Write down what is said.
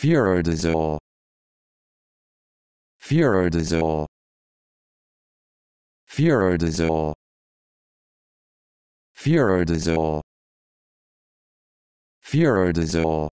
Furodiazole. Furodiazole. Furodiazole. Furodiazole. Furodiazole.